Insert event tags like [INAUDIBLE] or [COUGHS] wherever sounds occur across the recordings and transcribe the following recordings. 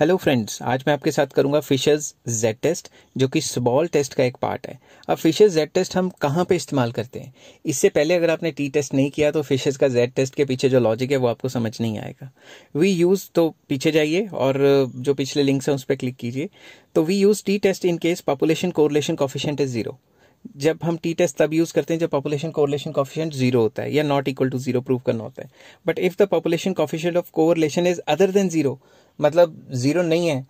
hello friends आज मैं आपके साथ करूंगा फिशर्स जेड टेस्ट जो कि स्बॉल टेस्ट का एक पार्ट है अब फिशर्स जेड टेस्ट हम कहाँ पे इस्तेमाल करते हैं इससे पहले अगर आपने टी टेस्ट नहीं किया तो फिशर्स का जेड टेस्ट के पीछे जो लॉजिक है वो आपको समझ नहीं आएगा वी यूज़ तो पीछे जाइए और जो पिछले लिंक्स हैं उस पर क्लिक कीजिए तो we use T test in case population correlation coefficient is zero जब हम टी टेस्ट तब यूज करते हैं जब पॉपुलेशन कोरिलेशन कॉफिशियंट जीरो होता है या not equal to zero prove करना होता है but if the population coefficient of correlation is other than zero मतलब जीरो नहीं है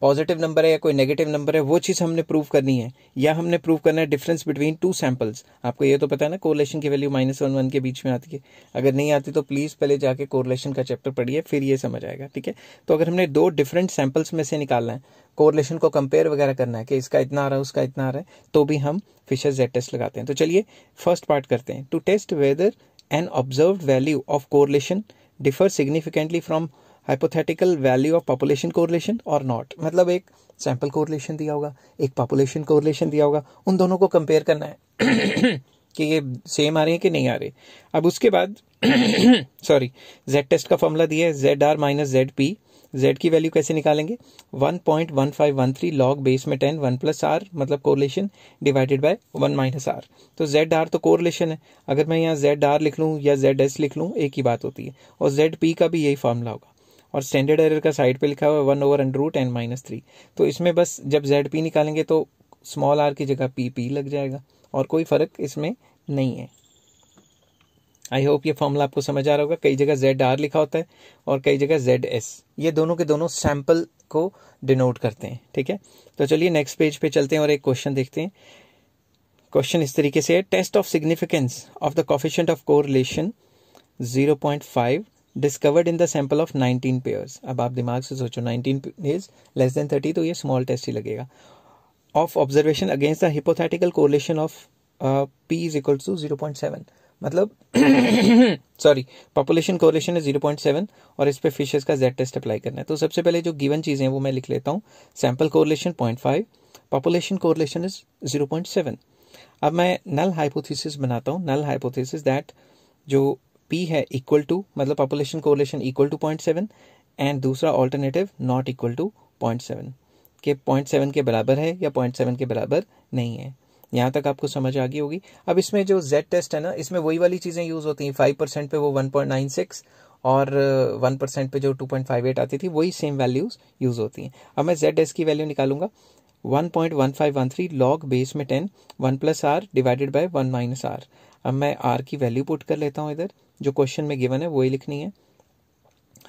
पॉजिटिव नंबर है या कोई नेगेटिव नंबर है वो चीज़ हमने प्रूव करनी है या हमने प्रूव करना है डिफरेंस बिटवीन टू सैम्पल्स आपको ये तो पता है ना कोरलेशन की वैल्यू माइनस वन वन के बीच में आती है अगर नहीं आती तो प्लीज़ पहले जाके कोरलेशन का चैप्टर पढ़िए फिर ये समझ आएगा ठीक है तो अगर हमने दो डिफरेंट सैम्पल्स में से निकालना है कोरलेशन को कंपेयर वगैरह करना है कि इसका इतना आ रहा है उसका इतना आ रहा है तो भी हम फिशर जेड टेस्ट लगाते हैं तो चलिए फर्स्ट पार्ट करते हैं to test whether an observed value of correlation differ significantly from hypothetical value of population correlation और नॉट मतलब एक सैम्पल कोरिलेशन दिया होगा एक पॉपुलेशन कोरिलेशन दिया होगा उन दोनों को कंपेयर करना है [COUGHS] कि ये सेम आ रहे हैं कि नहीं आ रहे अब उसके बाद सॉरी जेड टेस्ट का फॉर्मूला दिया है Z R minus Z P जेड की वैल्यू कैसे निकालेंगे 1.1513 लॉग बेस में टेन वन प्लस आर मतलब correlation divided by one minus R तो जेड आर तो कोरिलेशन है अगर मैं यहाँ जेड आर लिख लूँ या जेड एस लिख लूँ एक ही बात होती है और जेड पी का भी यही फॉर्मूला होगा और स्टैंडर्ड एरर का साइड पे लिखा हुआ है one over under root N minus three तो इसमें बस जब जेड पी निकालेंगे तो स्मॉल आर की जगह पी पी लग जाएगा और कोई फर्क इसमें नहीं है आई होप ये फॉर्मूला आपको समझ आ रहा होगा कई जगह जेड आर लिखा होता है और कई जगह जेड एस ये दोनों के दोनों सैंपल को डिनोट करते हैं ठीक है तो चलिए नेक्स्ट पेज पे चलते हैं और एक क्वेश्चन देखते हैं क्वेश्चन इस तरीके से है test of significance of the coefficient of correlation five discovered in the sample of nineteen pairs अब आप दिमाग से सोचो nineteen is less than thirty तो ये स्मॉल टेस्ट ही लगेगा of observation against the hypothetical correlation of P is equal to zero point seven मतलब सॉरी पॉपुलेशन कोरिलेशन है जीरो पॉइंट सेवन और इस पर फिशेज का जेड टेस्ट अप्लाई करना है तो सबसे पहले जो गिवन चीज़ें वो मैं लिख लेता हूँ sample correlation point five population correlation is zero point seven अब मैं नल हाइपोथिस बनाता हूँ नल हाइपोथिस दैट जो पी है इक्वल टू मतलब population correlation equal to point seven and दूसरा alternative not equal to point seven के point seven के बराबर है या पॉइंट सेवन के बराबर नहीं है यहाँ तक आपको समझ आ गई होगी अब इसमें जो जेड टेस्ट है ना इसमें वही वाली चीज़ें यूज़ होती हैं फाइव परसेंट पे वो वन पॉइंट नाइन सिक्स और वन uh, परसेंट पे जो टू पॉइंट फाइव एट आती थी वही सेम वैल्यूज़ यूज़ होती हैं अब मैं जेड टेस्ट की वैल्यू निकालूंगा one point one five one three log base में ten one plus R divided by one minus R अब मैं आर की वैल्यू पुट कर लेता हूँ इधर जो क्वेश्चन में गिवन है वही लिखनी है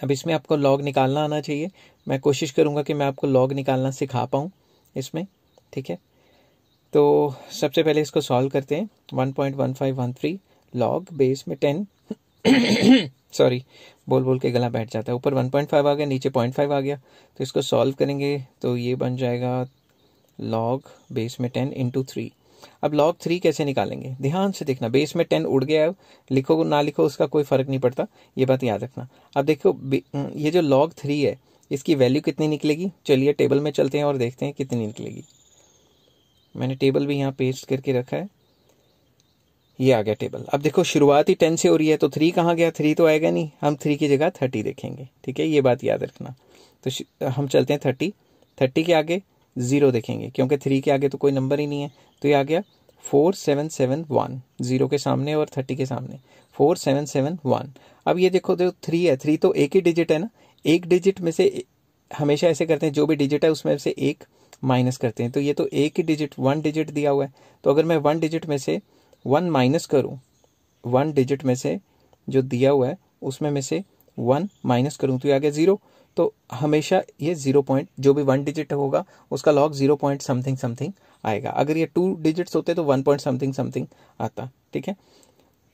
अब इसमें आपको लॉग निकालना आना चाहिए मैं कोशिश करूँगा कि मैं आपको लॉग निकालना सिखा पाऊँ इसमें ठीक है तो सबसे पहले इसको सॉल्व करते हैं one one one point five three log base में टेन सॉरी बोल बोल के गला बैठ जाता है ऊपर वन पॉइंट फाइव आ गया नीचे पॉइंट फाइव आ गया तो इसको सॉल्व करेंगे तो ये बन जाएगा लॉग बेस में टेन इंटू थ्री अब लॉग थ्री कैसे निकालेंगे ध्यान से देखना बेस में टेन उड़ गया है लिखो ना लिखो उसका कोई फर्क नहीं पड़ता ये बात याद रखना अब देखो हम्म, ये जो लॉग थ्री है इसकी वैल्यू कितनी निकलेगी चलिए टेबल में चलते हैं और देखते हैं कितनी निकलेगी मैंने टेबल भी यहाँ पेस्ट करके रखा है ये आ गया टेबल अब देखो शुरुआत ही टेन से हो रही है तो थ्री कहाँ गया थ्री तो आएगा नहीं हम थ्री की जगह थर्टी देखेंगे ठीक है ये बात याद रखना तो हम चलते हैं थर्टी थर्टी के आगे ज़ीरो देखेंगे क्योंकि थ्री के आगे तो कोई नंबर ही नहीं है तो ये आ गया four seven seven one zero के सामने और थर्टी के सामने फोर सेवन सेवन वन अब ये देखो जो तो थ्री है थ्री तो एक ही डिजिट है ना एक डिजिट में से हमेशा ऐसे करते हैं जो भी डिजिट है उसमें से एक माइनस करते हैं तो ये तो एक ही डिजिट वन डिजिट दिया हुआ है तो अगर मैं वन डिजिट में से वन माइनस करूँ वन डिजिट में से जो दिया हुआ है उसमें में से वन माइनस करूँ तो ये आ गया ज़ीरो तो हमेशा ये जीरो पॉइंट जो भी वन डिजिट होगा उसका log zero point something something आएगा अगर ये टू डिजिट्स होते तो वन पॉइंट समथिंग समथिंग आता ठीक है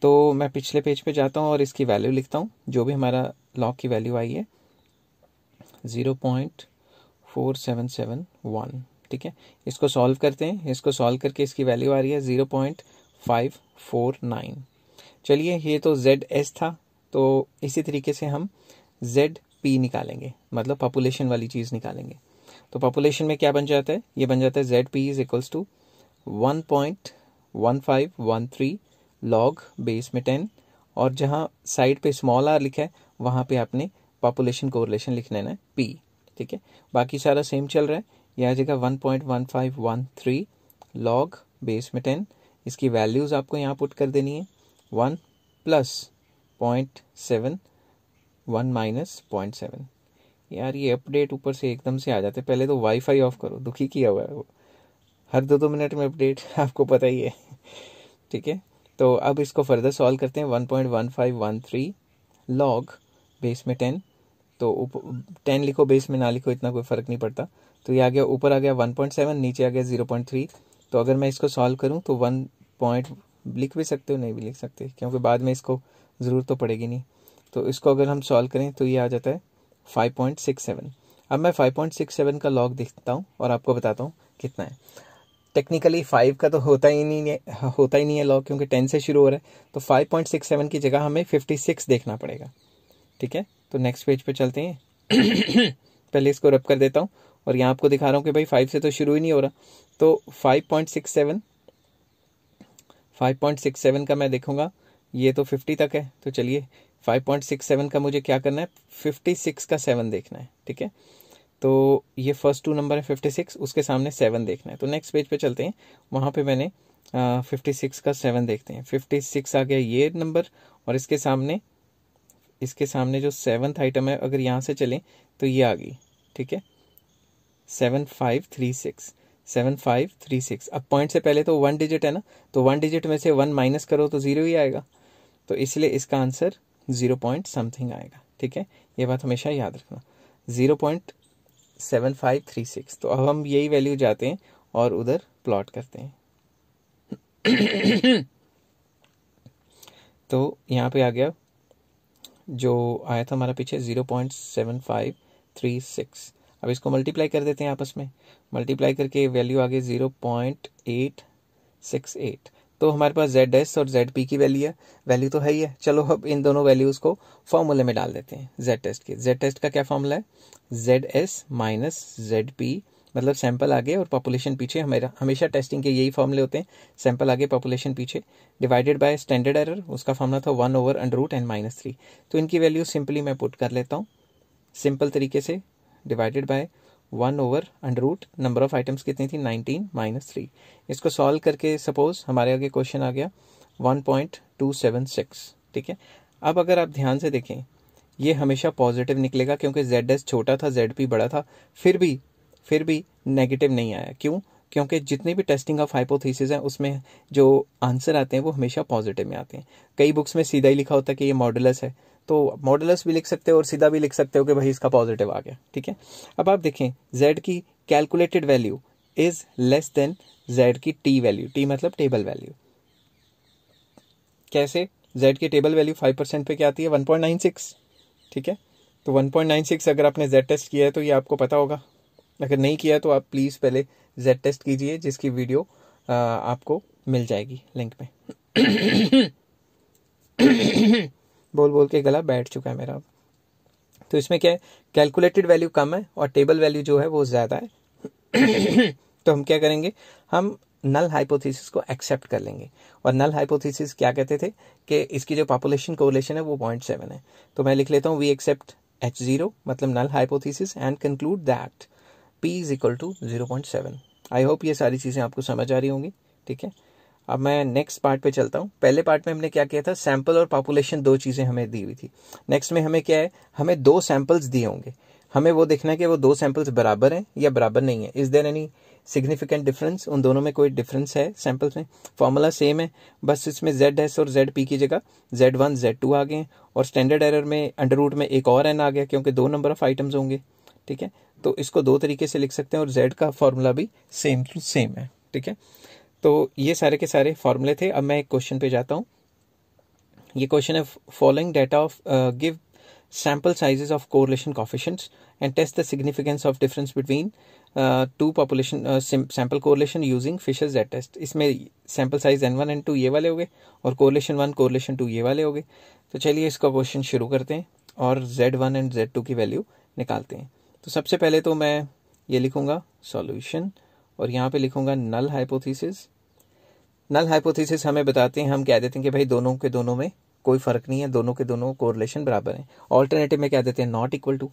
तो मैं पिछले पेज पे जाता हूँ और इसकी वैल्यू लिखता हूँ जो भी हमारा लॉग की वैल्यू आई है zero point four seven seven one ठीक है इसको सॉल्व करते हैं इसको सॉल्व करके इसकी वैल्यू आ रही है zero point five four nine चलिए ये तो जेड एस था तो इसी तरीके से हम जेड पी निकालेंगे मतलब पॉपुलेशन वाली चीज़ निकालेंगे तो पॉपुलेशन में क्या बन जाता है ये बन जाता है Z P is equals to one point one five one three log base में टेन और जहाँ साइड पे स्मॉल आर लिखा है वहाँ पे आपने पॉपुलेशन को रिलेशन लिख लेना है पी ठीक है बाकी सारा सेम चल रहा है यह आ जाएगा one point one five one three log base में टेन इसकी वैल्यूज़ आपको यहाँ पुट कर देनी है one plus point seven one minus point seven यार ये अपडेट ऊपर से एकदम से आ जाते पहले तो वाईफाई ऑफ करो दुखी किया हुआ है वो हर दो दो मिनट में अपडेट [LAUGHS] आपको पता ही है ठीक है तो अब इसको फर्दर सॉल्व करते हैं one point one five one three log base में टेन तो टेन लिखो बेस में ना लिखो इतना कोई फ़र्क नहीं पड़ता तो ये आ गया ऊपर आ गया वन पॉइंट सेवन नीचे आ गया जीरो पॉइंट थ्री तो अगर मैं इसको सॉल्व करूँ तो वन पॉइंट लिख भी सकते हो नहीं भी लिख सकते क्योंकि बाद में इसको ज़रूरत तो पड़ेगी नहीं तो इसको अगर हम सॉल्व करें तो ये आ जाता है 5.67 अब मैं 5.67 का लॉग देखता हूँ और आपको बताता हूँ कितना है टेक्निकली फाइव का तो होता ही नहीं है होता ही नहीं है लॉग क्योंकि टेन से शुरू हो रहा है तो फाइव पॉइंट सिक्स सेवन की जगह हमें फिफ्टी सिक्स देखना पड़ेगा ठीक है तो नेक्स्ट पेज पे चलते हैं [COUGHS] पहले इसको रब कर देता हूँ और यहाँ आपको दिखा रहा हूँ कि भाई फाइव से तो शुरू ही नहीं हो रहा तो five five point point six seven six seven का मैं देखूँगा ये तो फिफ्टी तक है तो चलिए फाइव पॉइंट सिक्स सेवन का मुझे क्या करना है फिफ्टी सिक्स का सेवन देखना है ठीक है तो ये फर्स्ट टू नंबर है फिफ्टी सिक्स उसके सामने सेवन देखना है तो नेक्स्ट पेज पे चलते हैं वहां पे मैंने फिफ्टी सिक्स का सेवन देखते हैं फिफ्टी सिक्स आ गया ये नंबर और इसके सामने इसके सामने जो सेवन्थ आइटम है अगर यहाँ से चलें तो ये आ गई ठीक है seven five three six seven five three six अब पॉइंट से पहले तो वन डिजिट है ना तो वन डिजिट में से वन माइनस करो तो ज़ीरो ही आएगा तो इसलिए इसका आंसर जीरो पॉइंट समथिंग आएगा ठीक है ये बात हमेशा याद रखना zero point seven five three six तो अब हम यही वैल्यू जाते हैं और उधर प्लॉट करते हैं तो यहाँ पे आ गया जो आया था हमारा पीछे zero point seven five three six अब इसको मल्टीप्लाई कर देते हैं आपस में मल्टीप्लाई करके वैल्यू आ गई zero point eight six eight तो हमारे पास जेड एस और जेड पी की वैल्यू है वैल्यू तो है ही है चलो अब इन दोनों वैल्यूज को फॉर्मूले में डाल देते हैं जेड टेस्ट के जेड टेस्ट का क्या फॉर्मूला है Z S minus Z P मतलब सैंपल आगे और पॉपुलेशन पीछे हमारा हमेशा टेस्टिंग के यही फॉर्मूले होते हैं सैंपल आगे पॉपुलेशन पीछे डिवाइडेड बाय स्टैंडर्ड एरर उसका फॉर्मूला था one over under root N minus three तो इनकी वैल्यू सिंपली मैं पुट कर लेता हूँ सिंपल तरीके से divided by one over under root number of items कितनी थी नाइनटीन माइनस थ्री इसको सॉल्व करके सपोज हमारे आगे क्वेश्चन आ गया one point two seven six ठीक है अब अगर आप ध्यान से देखें ये हमेशा पॉजिटिव निकलेगा क्योंकि जेड एस छोटा था जेड पी बड़ा था फिर भी फिर भी नेगेटिव नहीं आया क्यों क्योंकि जितनी भी टेस्टिंग ऑफ हाइपोथीसिस हैं उसमें जो आंसर आते हैं वो हमेशा पॉजिटिव में आते हैं कई बुक्स में सीधा ही लिखा होता है कि ये मॉडलस है तो मॉडलस भी लिख सकते हो और सीधा भी लिख सकते हो कि भाई इसका पॉजिटिव आ गया ठीक है अब आप देखें जेड की calculated value is less than Z की टी वैल्यू टी मतलब टेबल वैल्यू कैसे जेड की टेबल वैल्यू फाइव परसेंट पे क्या आती है वन पॉइंट नाइन सिक्स ठीक है तो वन पॉइंट नाइन सिक्स अगर आपने जेड टेस्ट किया है तो ये आपको पता होगा अगर नहीं किया तो आप प्लीज़ पहले जेड टेस्ट कीजिए जिसकी वीडियो आपको मिल जाएगी लिंक में बोल बोल के गला बैठ चुका है मेरा अब तो इसमें क्या है कैलकुलेटेड वैल्यू कम है और टेबल वैल्यू जो है वो ज़्यादा है [COUGHS] तो हम क्या करेंगे हम नल हाइपोथेसिस को एक्सेप्ट कर लेंगे और नल हाइपोथेसिस क्या कहते थे कि इसकी जो पॉपुलेशन कोलेशन है वो पॉइंट सेवन है तो मैं लिख लेता हूँ वी एक्सेप्ट एच जीरो मतलब null hypothesis and conclude that P is equal to zero point seven I hope ये सारी चीज़ें आपको समझ आ रही होंगी ठीक है अब मैं नेक्स्ट पार्ट पे चलता हूँ पहले पार्ट में हमने क्या किया था सैंपल और पॉपुलेशन दो चीज़ें हमें दी हुई थी नेक्स्ट में हमें क्या है हमें दो सैंपल्स दिए होंगे हमें वो देखना है कि वो दो सैंपल्स बराबर हैं या बराबर नहीं है is there any significant difference उन दोनों में कोई डिफरेंस है सैंपल्स में फॉर्मूला सेम है बस इसमें जेड एस और जेड पी की जगह जेड वन जेड टू आ गए हैं और स्टैंडर्ड एरर में अंडर रूट में एक और एन आ गया क्योंकि दो नंबर ऑफ आइटम्स होंगे ठीक है तो इसको दो तरीके से लिख सकते हैं और जेड का फॉर्मूला भी सेम टू सेम है ठीक है तो ये सारे के सारे फॉर्मूले थे अब मैं एक क्वेश्चन पे जाता हूँ ये क्वेश्चन है following data of give sample sizes of correlation coefficients and test the significance of difference between two population sample correlation using Fisher's Z test इसमें sample size N one and two ये वाले हो गए और correlation one correlation to ये वाले हो गए तो चलिए इसका क्वेश्चन शुरू करते हैं और Z one and Z two की वैल्यू निकालते हैं तो सबसे पहले तो मैं ये लिखूंगा सॉल्यूशन और यहाँ पे लिखूंगा नल हाइपोथीसिस नल हाइपोथीसिस हमें बताते हैं हम कह देते हैं कि भाई दोनों के दोनों में कोई फर्क नहीं है दोनों के दोनों कोरिलेशन बराबर है ऑल्टरनेटिव में क्या देते हैं नॉट इक्वल टू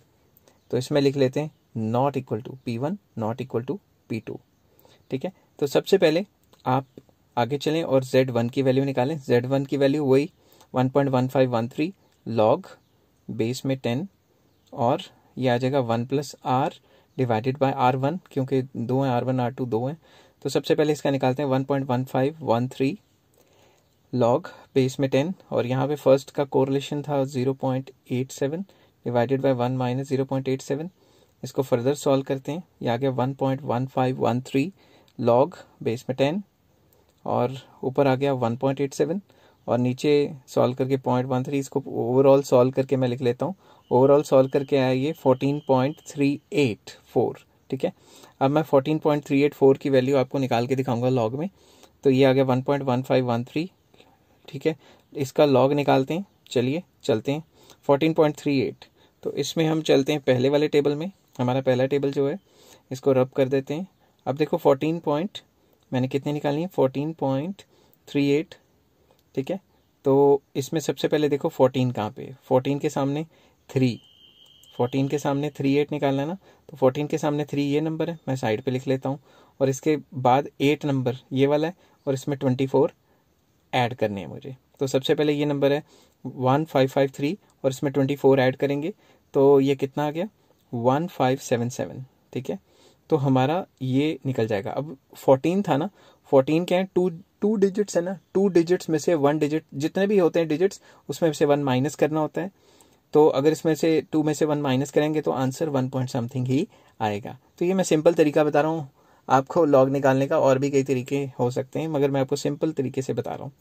तो इसमें लिख लेते हैं not equal to P one not equal to P two ठीक है तो सबसे पहले आप आगे चलें और जेड वन की वैल्यू निकालें जेड वन की वैल्यू वही one point one five one three log base में टेन और ये आ जाएगा one plus R divided by R one क्योंकि दो हैं आर वन आर टू दो हैं तो सबसे पहले इसका निकालते हैं one point one five one three log base में टेन और यहाँ पे फर्स्ट का कोरिलेशन था zero point eight seven divided by one minus zero point eight seven इसको फर्दर सॉल्व करते हैं ये आ गया one point one five one three log base में टेन और ऊपर आ गया वन पॉइंट एट सेवन और नीचे सॉल्व करके पॉइंट वन थ्री इसको ओवरऑल सॉल्व करके मैं लिख लेता हूँ ओवरऑल सॉल्व करके आया ये fourteen point three eight four ठीक है अब मैं fourteen point three eight four की वैल्यू आपको निकाल के दिखाऊंगा लॉग में तो ये आ गया one point one five one three ठीक है इसका लॉग निकालते हैं चलिए चलते हैं फोर्टीन पॉइंट थ्री एट तो इसमें हम चलते हैं पहले वाले टेबल में हमारा पहला टेबल जो है इसको रब कर देते हैं अब देखो फोर्टीन पॉइंट मैंने कितने निकाली है फोर्टीन पॉइंट थ्री एट ठीक है तो इसमें सबसे पहले देखो फोर्टीन कहाँ पे फोर्टीन के सामने थ्री फोर्टीन के सामने थ्री एट निकालना है ना तो फोर्टीन के सामने थ्री ये नंबर है मैं साइड पे लिख लेता हूँ और इसके बाद एट नंबर ये वाला है और इसमें ट्वेंटी फोर ऐड करने हैं मुझे तो सबसे पहले ये नंबर है वन फाइव फाइव थ्री और इसमें ट्वेंटी फोर ऐड करेंगे तो ये कितना आ गया वन फाइव सेवन सेवन ठीक है तो हमारा ये निकल जाएगा अब फोर्टीन था ना फोर्टीन के हैं टू टू डिजिट्स है ना टू डिजिट्स में से वन डिजिट जितने भी होते हैं डिजिट्स उसमें से वन माइनस करना होता है तो अगर इसमें से टू में से वन माइनस करेंगे तो आंसर वन पॉइंट समथिंग ही आएगा तो ये मैं सिंपल तरीका बता रहा हूँ आपको लॉग निकालने का और भी कई तरीके हो सकते हैं मगर मैं आपको सिंपल तरीके से बता रहा हूँ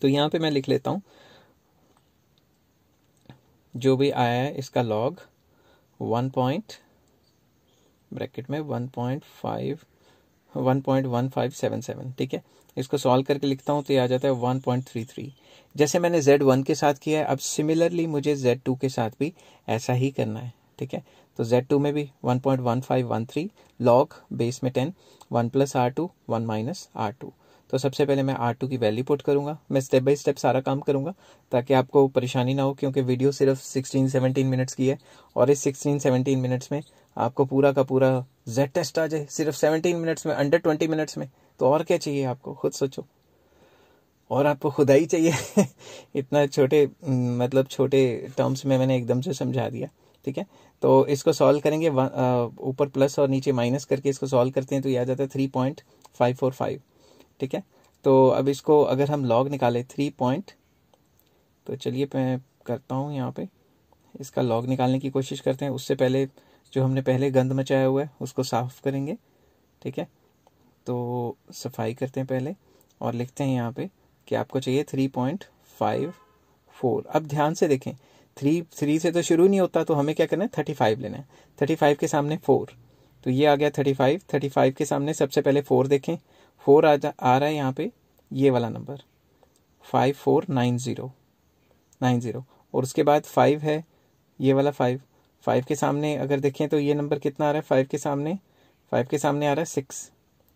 तो यहाँ पे मैं लिख लेता हूँ जो भी आया है इसका लॉग वन पॉइंट ब्रैकेट में one point five one point one five seven seven ठीक है इसको सॉल्व करके लिखता हूँ तो ये आ जाता है वन पॉइंट थ्री थ्री जैसे मैंने जेड वन के साथ किया है अब सिमिलरली मुझे जेड टू के साथ भी ऐसा ही करना है ठीक है तो जेड टू में भी one point one five one three log base में ten one plus R two one minus R two तो सबसे पहले मैं आर टू की वैल्यू पुट करूंगा मैं स्टेप बाय स्टेप सारा काम करूंगा ताकि आपको परेशानी ना हो क्योंकि वीडियो सिर्फ 16 17 मिनट्स की है और इस 16 17 मिनट्स में आपको पूरा का पूरा जेड टेस्ट आ जाए सिर्फ 17 मिनट्स में अंडर 20 मिनट्स में तो और क्या चाहिए आपको खुद सोचो और आपको खुदा ही चाहिए [LAUGHS] इतना छोटे मतलब छोटे टर्म्स में मैंने एकदम से समझा दिया ठीक है तो इसको सॉल्व करेंगे ऊपर प्लस और नीचे माइनस करके इसको सॉल्व करते हैं तो ये आ जाता है three point five four five ठीक है तो अब इसको अगर हम लॉग निकालें थ्री पॉइंट तो चलिए मैं करता हूँ यहाँ पे इसका लॉग निकालने की कोशिश करते हैं उससे पहले जो हमने पहले गंद मचाया हुआ है उसको साफ करेंगे ठीक है तो सफाई करते हैं पहले और लिखते हैं यहाँ पे कि आपको चाहिए थ्री पॉइंट फाइव फोर अब ध्यान से देखें थ्री थ्री से तो शुरू नहीं होता तो हमें क्या करना है थर्टी फाइव लेना है थर्टी फाइव के सामने फोर तो ये आ गया थर्टी फाइव थर्टी फाइव के सामने सबसे पहले फोर देखें फोर आ जा आ रहा है यहाँ पे ये वाला number five four nine zero nine zero और उसके बाद फाइव है ये वाला फाइव फाइव के सामने अगर देखें तो ये नंबर कितना आ रहा है फाइव के सामने फाइव के सामने आ रहा है सिक्स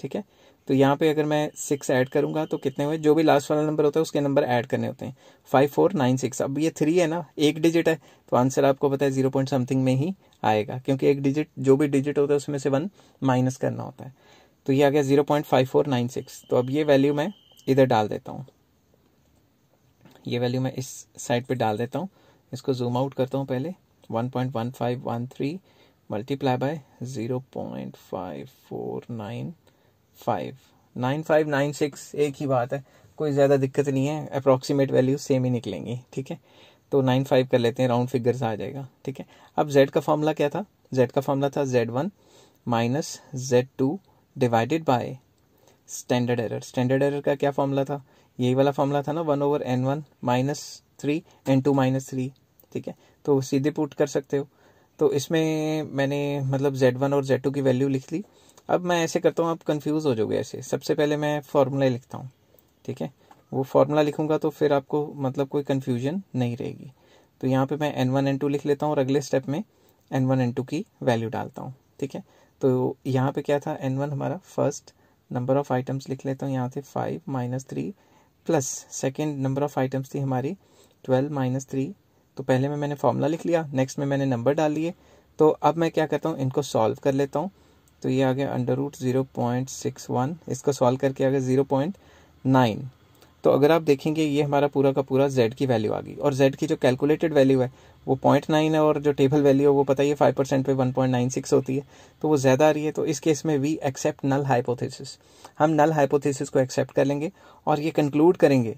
ठीक है तो यहाँ पे अगर मैं सिक्स ऐड करूँगा तो कितने हुए जो भी लास्ट वाला नंबर होता है उसके नंबर ऐड करने होते हैं फाइव फोर नाइन सिक्स अब ये थ्री है ना एक डिजिट है तो आंसर आपको पता है जीरो पॉइंट समथिंग में ही आएगा क्योंकि एक डिजिट जो भी डिजिट होता है उसमें से वन माइनस करना होता है तो ये आ गया zero point five four nine six तो अब ये वैल्यू मैं इधर डाल देता हूँ ये वैल्यू मैं इस साइड पर डाल देता हूँ इसको जूम आउट करता हूँ पहले one point one five one three multiply by zero point five four nine five nine five nine six एक ही बात है कोई ज़्यादा दिक्कत नहीं है अप्रॉक्सीमेट वैल्यू सेम ही निकलेंगी ठीक है तो नाइन फाइव कर लेते हैं राउंड फिगर्स आ जाएगा ठीक है अब जेड का फॉर्मूला क्या था जेड का फॉर्मूला था Z one minus Z two divided by standard error standard error का क्या फॉर्मूला था यही वाला फॉर्मूला था ना one over N one minus three N two minus three ठीक है तो सीधे पुट कर सकते हो तो इसमें मैंने मतलब जेड वन और जेड टू की वैल्यू लिख ली अब मैं ऐसे करता हूँ आप कंफ्यूज हो जाओगे ऐसे सबसे पहले मैं फार्मूला लिखता हूँ ठीक है वो फार्मूला लिखूंगा तो फिर आपको मतलब कोई कन्फ्यूजन नहीं रहेगी तो यहाँ पे मैं एन वन एन टू लिख लेता हूँ और अगले स्टेप में एन वन एन टू की वैल्यू डालता हूँ ठीक है तो यहाँ पे क्या था एन वन हमारा फर्स्ट नंबर ऑफ आइटम्स लिख लेता हूँ यहाँ से five minus three plus second number of items थी हमारी ट्वेल्व माइनस थ्री तो पहले में मैंने फॉर्मूला लिख लिया नेक्स्ट में मैंने नंबर डाल लिए तो अब मैं क्या करता हूँ इनको सॉल्व कर लेता हूँ तो ये आ गया under root zero point six one इसको सॉल्व करके आ गया ज़ीरो पॉइंट नाइन तो अगर आप देखेंगे ये हमारा पूरा का पूरा z की वैल्यू आ गई और z की जो कैलकुलेटेड वैल्यू है वो पॉइंट नाइन है और जो टेबल वैल्यू है वो पता ही फाइव परसेंट पे वन पॉइंट नाइन सिक्स होती है तो वो ज़्यादा आ रही है तो इस केस में वी एक्सेप्ट नल हाइपोथेसिस हम नल हाइपोथेसिस को एक्सेप्ट कर लेंगे और ये कंक्लूड करेंगे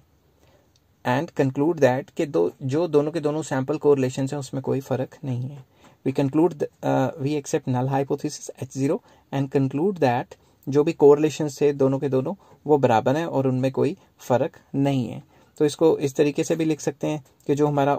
एंड कंक्लूड दैट कि दो जो दोनों के दोनों सैम्पल कोरिलेशन हैं उसमें कोई फ़र्क नहीं है we conclude uh, we accept null hypothesis h0 and conclude that जो भी कोरिलेशन थे दोनों के दोनों वो बराबर हैं और उनमें कोई फर्क नहीं है तो इसको इस तरीके से भी लिख सकते हैं कि जो हमारा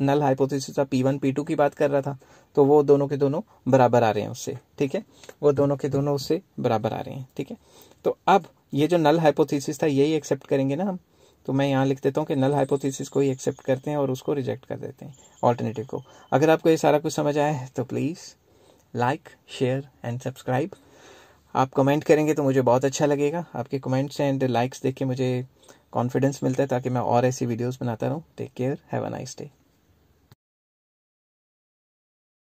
नल हाइपोथेसिस था पी वन पी टू की बात कर रहा था तो वो दोनों के दोनों बराबर आ रहे हैं उससे ठीक है वो दोनों के दोनों उससे बराबर आ रहे हैं ठीक है तो अब ये जो नल हाइपोथेसिस था यही एक्सेप्ट करेंगे ना हम तो मैं यहाँ लिख देता हूँ कि नल हाइपोथेसिस को ही एक्सेप्ट करते हैं और उसको रिजेक्ट कर देते हैं ऑल्टरनेटिव को अगर आपको ये सारा कुछ समझ आए तो please like share and subscribe आप कमेंट करेंगे तो मुझे बहुत अच्छा लगेगा आपके कमेंट्स एंड लाइक्स देख के मुझे कॉन्फिडेंस मिलता है ताकि मैं और ऐसी वीडियोज़ बनाता रहूँ take care have a nice day